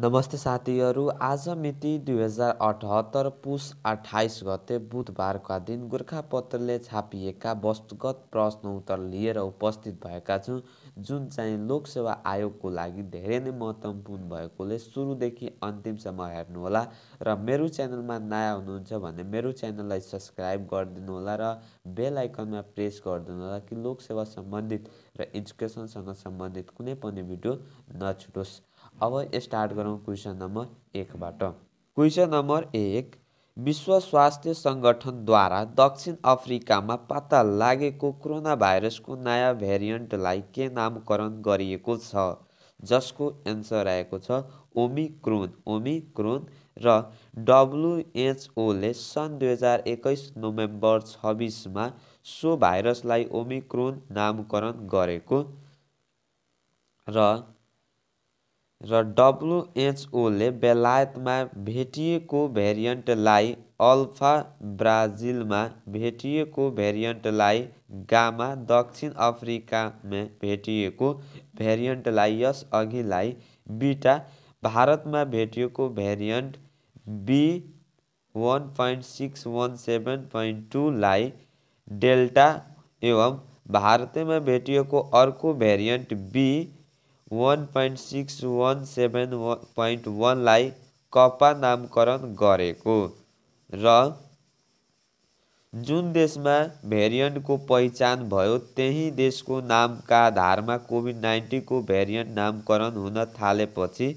नमस्ते साथीहरू आज मिति दुई हजार अठहत्तर पुस अठाइस गते बुधबारका दिन गोर्खापत्रले छापिएका वस्तुगत प्रश्न उत्तर लिएर उपस्थित भएका छौँ जुन चाहिँ लोकसेवा आयोगको लागि धेरै नै महत्त्वपूर्ण भएकोले सुरुदेखि अन्तिमसम्म हेर्नुहोला र मेरो च्यानलमा नयाँ हुनुहुन्छ भने मेरो च्यानललाई सब्सक्राइब गरिदिनुहोला र बेल आइकनमा प्रेस गरिदिनुहोला कि लोकसेवा सम्बन्धित र एजुकेसनसँग सम्बन्धित कुनै पनि भिडियो नछुटोस् अब स्टार्ट गरौँ क्वेसन नम्बर एकबाट क्वेसन नम्बर एक विश्व स्वास्थ्य सङ्गठनद्वारा दक्षिण अफ्रिकामा पत्ता लागेको कोरोना भाइरसको नयाँ भेरिएन्टलाई के नामकरण गरिएको छ जसको एन्सर आएको छ ओमिक्रोन ओमिक्रोन र डब्लुएचओले सन् दुई हजार एक्काइस नोभेम्बर छब्बिसमा सो भाइरसलाई ओमिक्रोन नामकरण गरेको र र डब्लुएचओले बेलायतमा भेटिएको भेरिएन्टलाई अल्फा ब्राजिलमा भेटिएको भेरिएन्टलाई गामा दक्षिण अफ्रिकामा भेटिएको भेरिएन्टलाई यसअघिलाई बिटा भारतमा भेटिएको variant B one point six one seven point टूलाई डेल्टा एवं भारतमा भेटिएको अर्को variant B one point six one seven point वानलाई कपा नामकरण गरेको र जुन देशमा भेरिएन्टको पहिचान भयो त्यही देशको नामका आधारमा कोभिड नाइन्टिनको भेरिएन्ट नामकरण हुन थालेपछि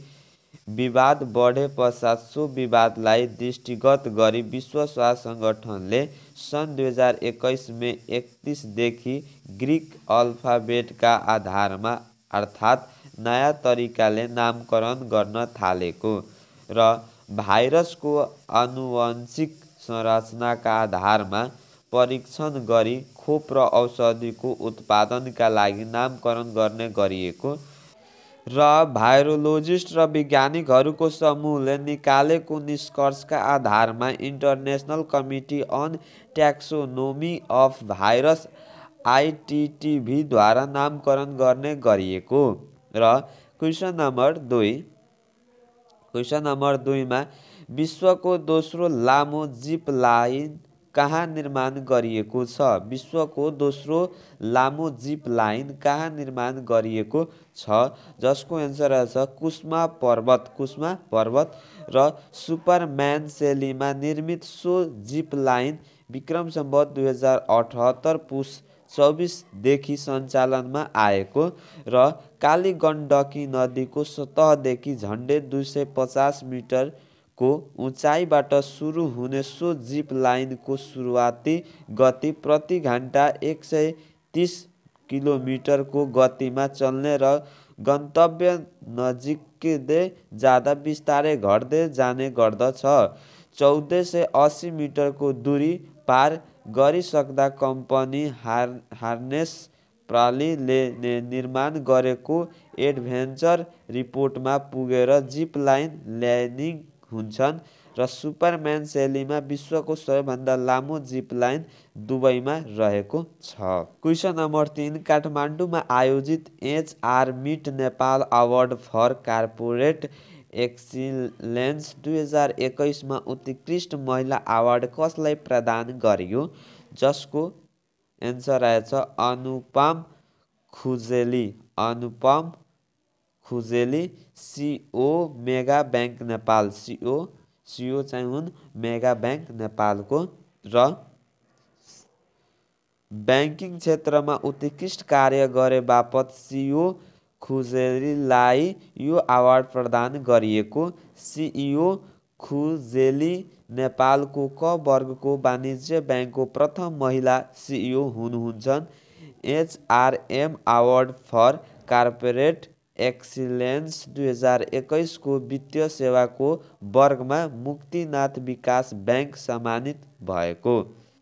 विवाद बढे पश्चात सो विवादलाई दृष्टिगत गरी विश्व स्वास्थ्य सङ्गठनले सन् दुई हजार एक्काइस मे एकतिसदेखि ग्रिक अल्फाबेटका आधारमा अर्थात् नयाँ तरिकाले नामकरण गर्न थालेको र भाइरसको आनुवंशिक संरचनाका आधारमा परीक्षण गरी खोप र औषधिको उत्पादनका लागि नामकरण गर्ने गरिएको र भाइरोलोजिस्ट र वैज्ञानिकहरूको समूहले निकालेको निष्कर्षका आधारमा international committee on taxonomy of virus आइटिटिभीद्वारा नामकरण गर्ने गरिएको र क्वेसन नम्बर दुई क्वेसन नम्बर दुईमा विश्वको दोस्रो लामो जिप लाइन कहाँ निर्माण गरिएको छ विश्वको दोस्रो लामो जिप लाइन कहाँ निर्माण गरिएको छ जसको एन्सर रहेछ कुष्मा पर्वत कुष्मा पर्वत र सुपरम्यान सेलीमा निर्मित सो जिप लाइन विक्रम सम्बत दुई हजार अठहत्तर पुस चौबिसदेखि सञ्चालनमा आएको र कालीगण्डकी नदीको सतहदेखि झन्डै दुई सय पचास मिटरको उचाइबाट सुरु हुने सो जिप लाइनको सुरुवाती गति प्रति घन्टा एक सय तिस किलोमिटरको गतिमा चल्ने र गन्तव्य नजिकै जाँदा बिस्तारै घट्दै जाने गर्दछ चौध सय असी मिटरको दुरी पार गरिसक्दा कम्पनी हार हार्नेस प्रालीले निर्माण गरेको एडभेन्चर रिपोर्टमा पुगेर जिप लाइन ल्यान्डिङ हुन्छन् र सुपरम्यान शैलीमा विश्वको सबैभन्दा लामो जिप लाइन दुबईमा रहेको छ क्वेसन नम्बर तिन काठमाडौँमा आयोजित HR meet Nepal award for corporate excellence दुई हजार एक्काइसमा उत्कृष्ट महिला अवार्ड कसलाई प्रदान गरियो जसको एन्सर आएछ Anupam Khujeli Anupam Khujeli CEO mega bank Nepal CEO CEO चाहिँ हुन् मेगा ब्याङ्क नेपालको र ब्याङ्किङ क्षेत्रमा उत्कृष्ट कार्य गरे बापत सिओ खुजेलीलाई यो अवार्ड प्रदान गरिएको सिइओ e खुजेली नेपालको क वर्गको वाणिज्य ब्याङ्कको प्रथम महिला सिइओ e हुनुहुन्छ HRM award for corporate excellence दुई हजार एक्काइसको वित्तीय सेवाको वर्गमा मुक्तिनाथ विकास ब्याङ्क सम्मानित भएको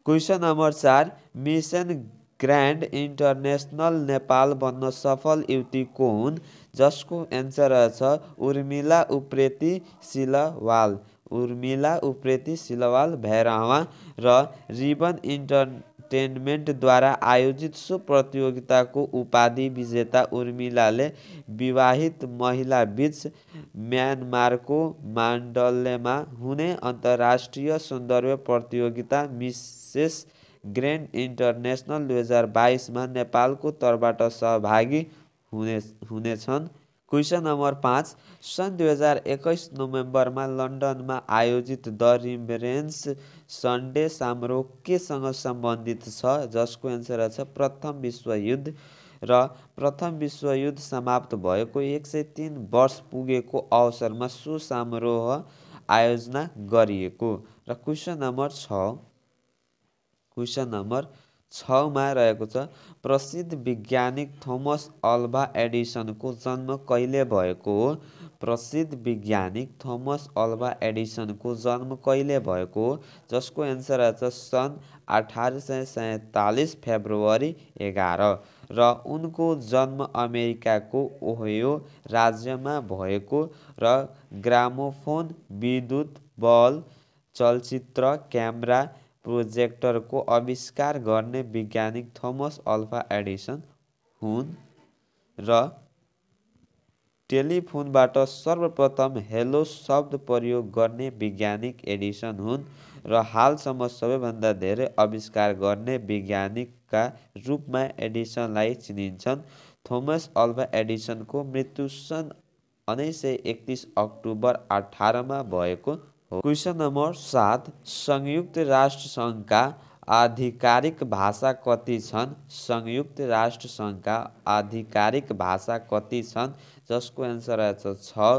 क्वेसन नम्बर चार मिसन ग्रान्ड इन्टरनेसनल नेपाल बन्न सफल युवती को हुन् जसको एन्सर छ उर्मिला उप्रेती सिलवाल उर्मिला उप्रेती सिलवाल भैरहवा र रिबन इन्टरटेनमेन्टद्वारा आयोजित सो प्रतियोगिताको उपाधि विजेता उर्मिलाले विवाहित महिला महिलाबीच म्यानमारको माण्डल्यमा हुने अन्तर्राष्ट्रिय सौन्दर्य प्रतियोगिता मिसेस ग्रेन्ड इन्टरनेसनल दुई हजार बाइसमा नेपालको तर्फबाट सहभागी हुने हुनेछन् क्वेसन नम्बर पाँच सन् दुई हजार एक्काइस नोभेम्बरमा लन्डनमा आयोजित द रिम्बरेन्स सन्डे साम्रो केसँग सम्बन्धित छ जसको एन्सर छ प्रथम विश्वयुद्ध र प्रथम विश्वयुद्ध समाप्त भएको एक सय तिन वर्ष पुगेको अवसरमा सो समारोह आयोजना गरिएको र क्वेसन नम्बर छ क्वेसन नम्बर छमा रहेको छ प्रसिद्ध वैज्ञानिक थोमस अल्भा एडिसनको जन्म कहिले भएको हो प्रसिद्ध वैज्ञानिक थोमस अल्भा एडिसनको जन्म कहिले भएको हो जसको एन्सर रहेछ सन् अठार सय सैँतालिस फेब्रुअरी एघार र उनको जन्म अमेरिकाको ओहयो राज्यमा भएको र ग्रामोफोन विद्युत बल चलचित्र क्यामेरा प्रोजेक्टरको आविष्कार गर्ने वैज्ञानिक थोमस अल्फा एडिसन हुन् र टेलिफोनबाट सर्वप्रथम हेलो शब्द प्रयोग गर्ने वैज्ञानिक एडिसन हुन् र हालसम्म सबैभन्दा धेरै आविष्कार गर्ने वैज्ञानिकका रूपमा एडिसनलाई चिनिन्छन् थोमस अल्फा एडिसनको मृत्यु सन् उन्नाइस सय एकतिस अक्टोबर अठारमा भएको हो क्वेसन नम्बर सात संयुक्त राष्ट्र संघका आधिकारिक भाषा कति छन् संयुक्त राष्ट्र संघका आधिकारिक भाषा कति छन् जसको एन्सर रहेछ छ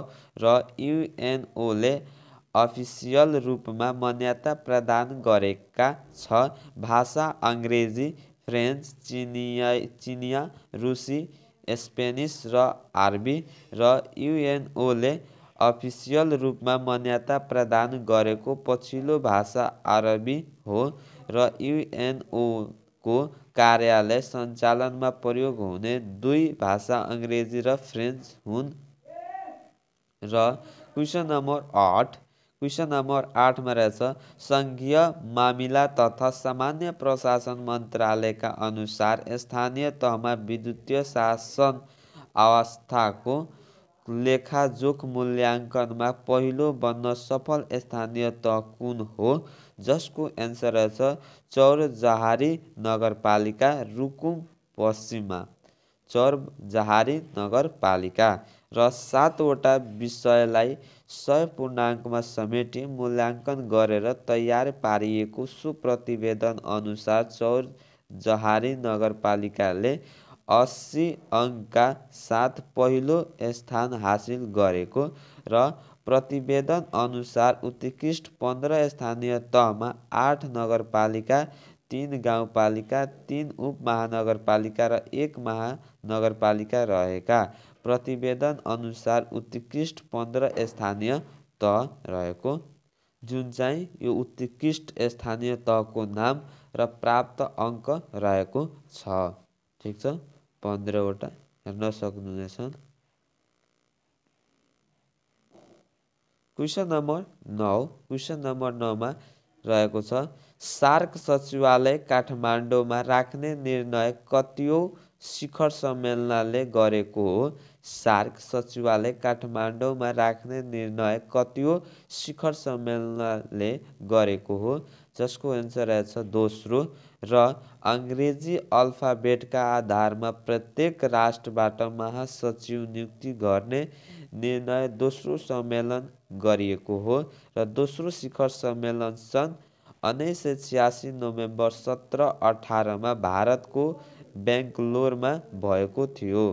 र युएनओले अफिसियल रूपमा मान्यता प्रदान गरेका छ भाषा अङ्ग्रेजी फ्रेन्च चिनिया चिनिया रुसी स्पेनिस र आर्बी र युएनओले अफिसियल रूपमा मान्यता प्रदान गरेको पछिल्लो भाषा अरबी हो र युएनओको कार्यालय सञ्चालनमा प्रयोग हुने दुई भाषा अङ्ग्रेजी र फ्रेन्च हुन् र क्वेसन नम्बर आठ क्वेसन नम्बर आठमा रहेछ सङ्घीय मामिला तथा सामान्य प्रशासन मन्त्रालयका अनुसार स्थानीय तहमा विद्युतीय शासन अवस्थाको लेखाजोख मूल्याङ्कनमा पहिलो बन्न सफल स्थानीय तह कुन हो जसको एन्सर रहेछ चौरजहारी नगरपालिका रुकुम पश्चिममा चौरजहारी नगरपालिका र सातवटा विषयलाई सय पूर्णाङ्कमा समेटी मूल्याङ्कन गरेर तयार पारिएको सुप्रतिवेदन अनुसार चौर जहारी नगरपालिकाले अस्सी अङ्कका साथ पहिलो स्थान हासिल गरेको र प्रतिवेदन अनुसार उत्कृष्ट पन्ध्र स्थानीय तहमा आठ नगरपालिका तिन गाउँपालिका तिन उपमहानगरपालिका र एक महानगरपालिका रहेका प्रतिवेदन अनुसार उत्कृष्ट पन्ध्र स्थानीय तह रहेको जुन चाहिँ यो उत्कृष्ट स्थानीय तहको नाम र प्राप्त अङ्क रहेको छ ठिक छ पन्ध्रवटा हेर्न सक्नुहुनेछ क्वेसन नम्बर नौ क्वेसन नम्बर नौमा रहेको छ सार्क सचिवालय काठमाडौँमा राख्ने निर्णय कतियो शिखर सम्मेलनले गरेको हो सार्क सचिवालय काठमाडौँमा राख्ने निर्णय कतियो शिखर सम्मेलनले गरेको हो जसको एन्सर रहेछ दोस्रो र अङ्ग्रेजी अल्फाबेटका आधारमा प्रत्येक राष्ट्रबाट महासचिव नियुक्ति गर्ने निर्णय दोस्रो सम्मेलन गरिएको हो र दोस्रो शिखर सम्मेलन सन् उन्नाइस सय छ्यासी नोभेम्बर सत्र अठारमा भारतको बेङ्गलोरमा भएको थियो